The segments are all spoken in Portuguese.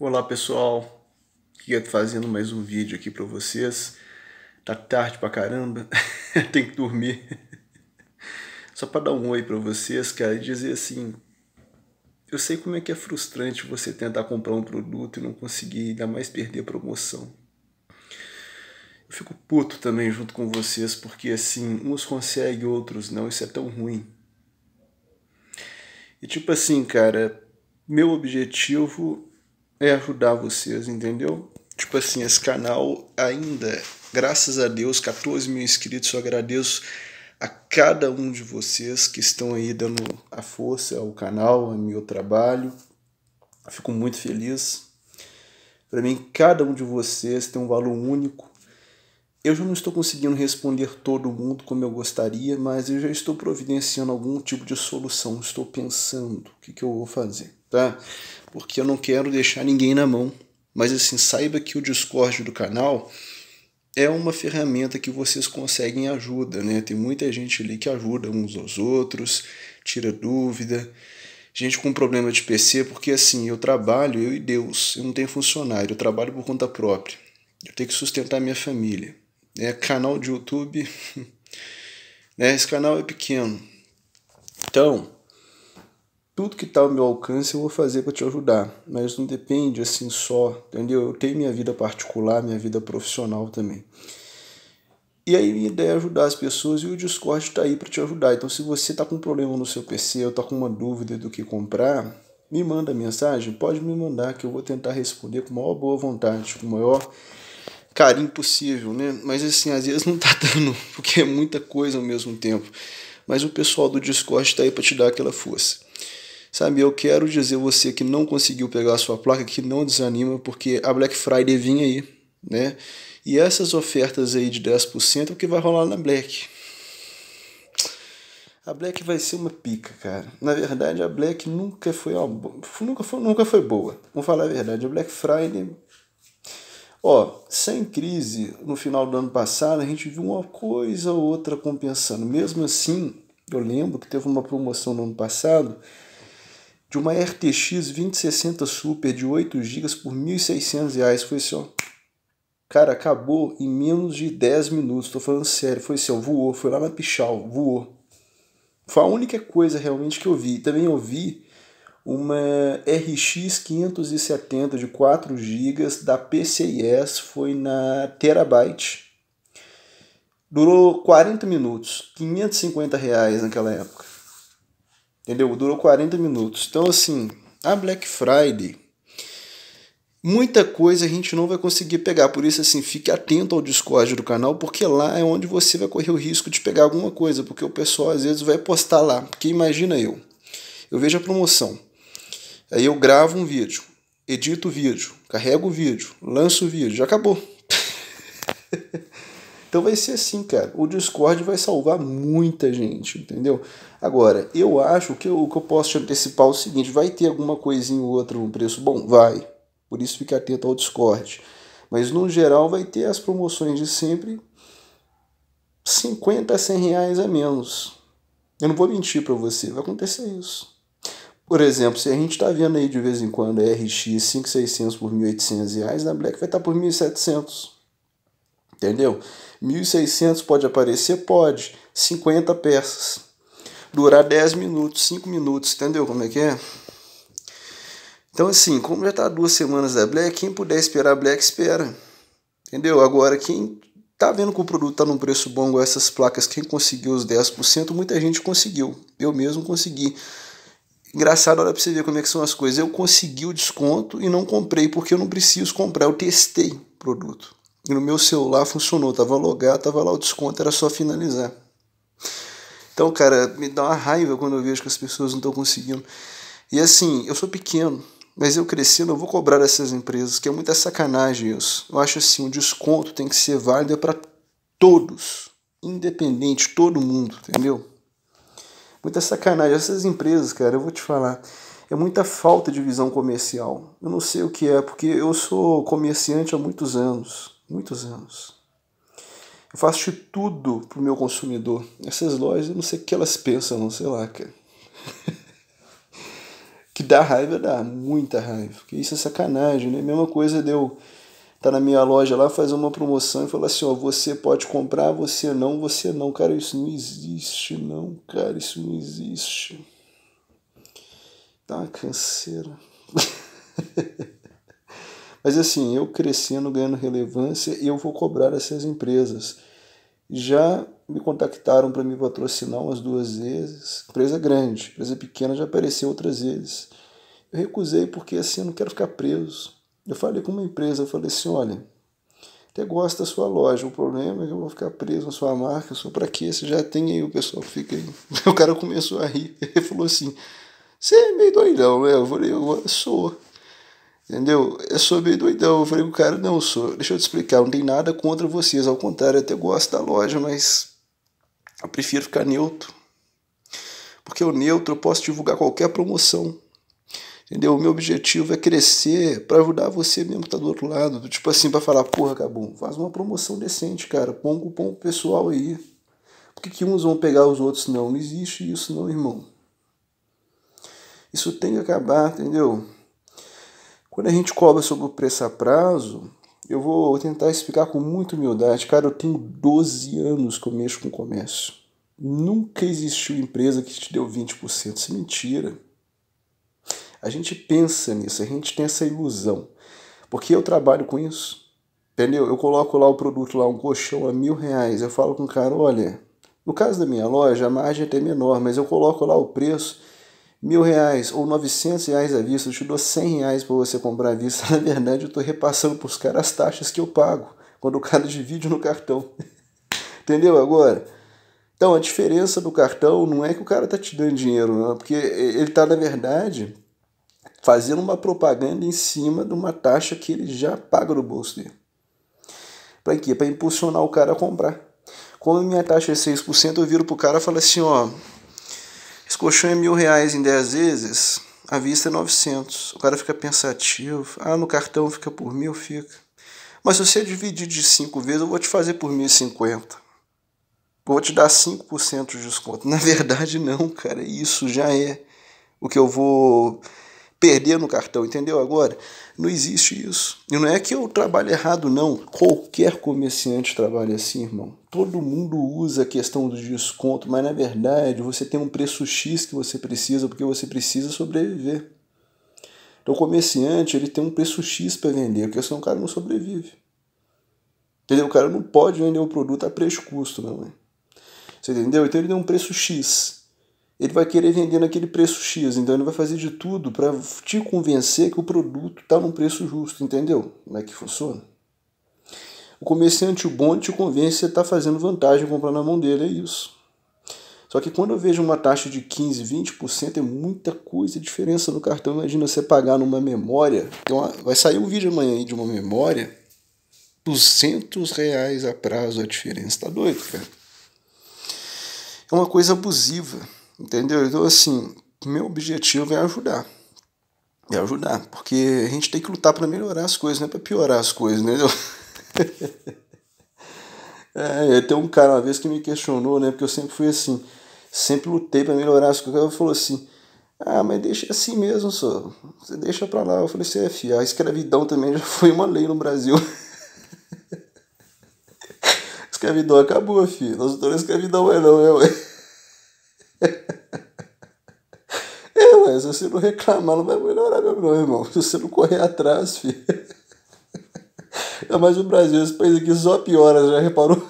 Olá pessoal, aqui eu fazendo mais um vídeo aqui para vocês. Tá tarde pra caramba, tem que dormir. Só para dar um oi para vocês, cara, e dizer assim, eu sei como é que é frustrante você tentar comprar um produto e não conseguir ainda mais perder a promoção. Eu fico puto também junto com vocês, porque assim, uns conseguem, outros não, isso é tão ruim. E tipo assim, cara, meu objetivo é ajudar vocês, entendeu? Tipo assim, esse canal ainda, graças a Deus, 14 mil inscritos, eu agradeço a cada um de vocês que estão aí dando a força ao canal, ao meu trabalho. Eu fico muito feliz. Para mim, cada um de vocês tem um valor único. Eu já não estou conseguindo responder todo mundo como eu gostaria, mas eu já estou providenciando algum tipo de solução. Estou pensando o que, que eu vou fazer tá? Porque eu não quero deixar ninguém na mão. Mas assim, saiba que o Discord do canal é uma ferramenta que vocês conseguem ajuda, né? Tem muita gente ali que ajuda uns aos outros, tira dúvida. Gente com problema de PC, porque assim, eu trabalho, eu e Deus, eu não tenho funcionário, eu trabalho por conta própria. Eu tenho que sustentar minha família. É canal de YouTube, né? Esse canal é pequeno. Então, tudo que está ao meu alcance eu vou fazer para te ajudar, mas não depende assim só, entendeu? Eu tenho minha vida particular, minha vida profissional também. E aí minha ideia é ajudar as pessoas e o Discord está aí para te ajudar. Então se você está com um problema no seu PC, ou está com uma dúvida do que comprar, me manda mensagem, pode me mandar que eu vou tentar responder com a maior boa vontade, com o maior carinho possível, né? Mas assim, às vezes não tá dando, porque é muita coisa ao mesmo tempo. Mas o pessoal do Discord está aí para te dar aquela força. Sabe, eu quero dizer você que não conseguiu pegar a sua placa, que não desanima, porque a Black Friday vinha aí, né? E essas ofertas aí de 10% é o que vai rolar na Black. A Black vai ser uma pica, cara. Na verdade, a Black nunca foi, uma, nunca foi, nunca foi boa. Vamos falar a verdade, a Black Friday Ó, sem crise, no final do ano passado, a gente viu uma coisa ou outra compensando. Mesmo assim, eu lembro que teve uma promoção no ano passado de uma RTX 2060 Super de 8 GB por R$ 1.600. Foi assim, ó. Cara, acabou em menos de 10 minutos. Tô falando sério. Foi assim, ó. Voou. Foi lá na Pichal. Voou. Foi a única coisa realmente que eu vi. Também eu vi uma RX 570 de 4 GB da PCIS. Foi na Terabyte. Durou 40 minutos. R$ 550 reais naquela época. Entendeu? Durou 40 minutos. Então, assim, a Black Friday, muita coisa a gente não vai conseguir pegar. Por isso, assim, fique atento ao Discord do canal, porque lá é onde você vai correr o risco de pegar alguma coisa, porque o pessoal às vezes vai postar lá. Porque imagina eu. Eu vejo a promoção. Aí eu gravo um vídeo, edito o vídeo, carrego o vídeo, lanço o vídeo, já acabou. Então vai ser assim, cara. O Discord vai salvar muita gente, entendeu? Agora, eu acho que o que eu posso te antecipar é o seguinte: vai ter alguma coisinha ou outra um preço bom? Vai. Por isso fica atento ao Discord. Mas no geral vai ter as promoções de sempre 50 a 100 reais a menos. Eu não vou mentir para você, vai acontecer isso. Por exemplo, se a gente está vendo aí de vez em quando RX 5600 por 1.800 reais, na Black vai estar tá por 1.700. Entendeu? 1.600 pode aparecer? Pode. 50 peças. Durar 10 minutos, 5 minutos, entendeu como é que é? Então, assim, como já está duas semanas da Black, quem puder esperar a Black, espera. Entendeu? Agora, quem tá vendo que o produto tá num preço bom com essas placas, quem conseguiu os 10%, muita gente conseguiu. Eu mesmo consegui. Engraçado, olha para você ver como é que são as coisas. Eu consegui o desconto e não comprei porque eu não preciso comprar, eu testei o produto. E no meu celular funcionou, tava logado, tava lá o desconto, era só finalizar. Então, cara, me dá uma raiva quando eu vejo que as pessoas não estão conseguindo. E assim, eu sou pequeno, mas eu crescendo, eu vou cobrar dessas empresas, que é muita sacanagem isso. Eu acho assim, o desconto tem que ser válido é para todos, independente, todo mundo, entendeu? Muita sacanagem. Essas empresas, cara, eu vou te falar, é muita falta de visão comercial. Eu não sei o que é, porque eu sou comerciante há muitos anos muitos anos. Eu faço tudo pro meu consumidor. Essas lojas, eu não sei o que elas pensam, não sei lá, cara. que dá raiva, dá muita raiva. Porque isso é sacanagem, né? Mesma coisa de eu estar tá na minha loja lá, fazer uma promoção e falar assim, ó, você pode comprar, você não, você não. Cara, isso não existe, não, cara, isso não existe. tá uma canseira. Mas assim, eu crescendo, ganhando relevância, eu vou cobrar essas empresas. Já me contactaram para me patrocinar umas duas vezes. Empresa grande, empresa pequena já apareceu outras vezes. Eu recusei porque assim, eu não quero ficar preso. Eu falei com uma empresa, eu falei assim, olha, até gosto da sua loja, o problema é que eu vou ficar preso na sua marca, só para quê? Você já tem aí, o pessoal fica aí. O cara começou a rir, ele falou assim, você é meio doidão, né? Eu falei, eu sou. Entendeu? Eu sou meio doidão. Eu falei com o cara, não, sou, deixa eu te explicar, não tem nada contra vocês, ao contrário, eu até gosto da loja, mas eu prefiro ficar neutro. Porque o neutro eu posso divulgar qualquer promoção. Entendeu? O meu objetivo é crescer para ajudar você mesmo que tá do outro lado. Tipo assim, para falar, porra, Cabum, faz uma promoção decente, cara. Põe um cupom pessoal aí. Por que, que uns vão pegar os outros? Não, não existe isso não, irmão. Isso tem que acabar, entendeu? Quando a gente cobra sobre o preço a prazo, eu vou tentar explicar com muita humildade. Cara, eu tenho 12 anos que eu mexo com comércio. Nunca existiu empresa que te deu 20%. Isso é mentira. A gente pensa nisso, a gente tem essa ilusão. Porque eu trabalho com isso. Entendeu? Eu coloco lá o produto, lá um colchão a mil reais. Eu falo com o cara, olha, no caso da minha loja, a margem é até menor, mas eu coloco lá o preço mil reais ou novecentos reais à vista, eu te dou cem reais para você comprar à vista. Na verdade, eu estou repassando para os caras as taxas que eu pago quando o cara divide no cartão. Entendeu agora? Então, a diferença do cartão não é que o cara está te dando dinheiro, não, porque ele está, na verdade, fazendo uma propaganda em cima de uma taxa que ele já paga no bolso dele. Para quê? Para impulsionar o cara a comprar. Como minha taxa é 6%, eu viro pro cara e falo assim, ó, colchão é mil reais em 10 vezes, a vista é 900. O cara fica pensativo. Ah, no cartão fica por mil, fica. Mas se você dividir de 5 vezes, eu vou te fazer por 1.050. Vou te dar 5% de desconto. Na verdade, não, cara. Isso já é o que eu vou perder no cartão, entendeu agora? Não existe isso. E não é que eu trabalho errado, não. Qualquer comerciante trabalha assim, irmão. Todo mundo usa a questão do desconto, mas na verdade você tem um preço X que você precisa, porque você precisa sobreviver. Então o comerciante ele tem um preço X para vender, porque senão o cara não sobrevive. Entendeu? O cara não pode vender o produto a preço custo, não é? Você entendeu? Então ele tem um preço X ele vai querer vender naquele preço X. Então ele vai fazer de tudo para te convencer que o produto está num preço justo, entendeu? Como é que funciona? O comerciante bom te convence que está fazendo vantagem comprando na mão dele, é isso. Só que quando eu vejo uma taxa de 15, 20%, é muita coisa a diferença no cartão. Imagina você pagar numa memória. Uma, vai sair um vídeo amanhã aí de uma memória. 200 reais a prazo a diferença. Tá doido, cara? É uma coisa abusiva. Entendeu? Então, assim, meu objetivo é ajudar. É ajudar, porque a gente tem que lutar para melhorar as coisas, não é para piorar as coisas, entendeu? Né? é, tem um cara uma vez que me questionou, né? Porque eu sempre fui assim, sempre lutei para melhorar as coisas. Ele falou assim: ah, mas deixa assim mesmo, só. Você deixa pra lá. Eu falei, CF, é a escravidão também já foi uma lei no Brasil. escravidão acabou, filho. Nós não estamos escravidão, é não, é, né, ué. é, ué, se você não reclamar, não vai melhorar meu irmão. Se você não correr atrás, filho. É mais o Brasil, esse país aqui só piora, já reparou?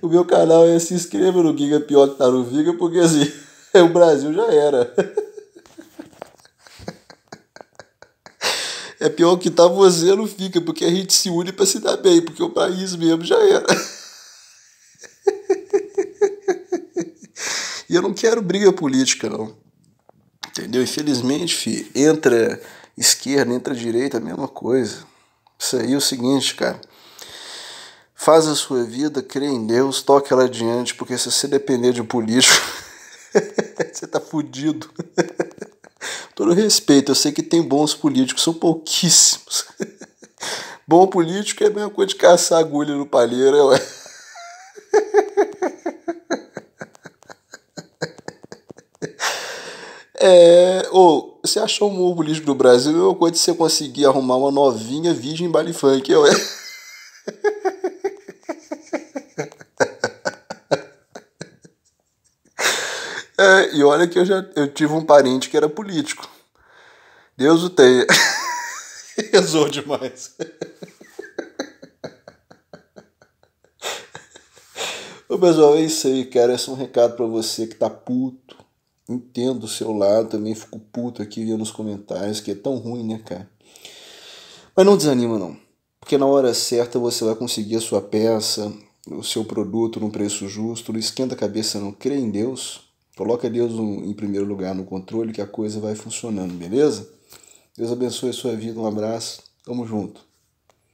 o meu canal é se inscreva no Giga Pior que tá no Viga, porque assim, o Brasil já era. É pior que tá, você não fica, porque a gente se une para se dar bem, porque o país mesmo já era. eu não quero briga política, não. Entendeu? Infelizmente, entra esquerda, entra direita, é a mesma coisa. Isso aí é o seguinte, cara. Faz a sua vida, crê em Deus, toque ela adiante, porque se você depender de político, você tá fudido. Todo respeito, eu sei que tem bons políticos, são pouquíssimos. Bom político é a mesma coisa de caçar agulha no palheiro, é. É, ou você achou um murro do Brasil, é uma coisa de você conseguir arrumar uma novinha virgem baile funk. Eu... É, e olha que eu já eu tive um parente que era político. Deus o tenha. Rezou demais. Ô pessoal, é isso aí, cara. Esse é um recado para você que tá puto entendo o seu lado, também fico puto aqui vendo nos comentários, que é tão ruim, né, cara? Mas não desanima, não. Porque na hora certa você vai conseguir a sua peça, o seu produto num preço justo. Não esquenta a cabeça, não. Crê em Deus. Coloca Deus em primeiro lugar no controle que a coisa vai funcionando, beleza? Deus abençoe a sua vida. Um abraço. Tamo junto.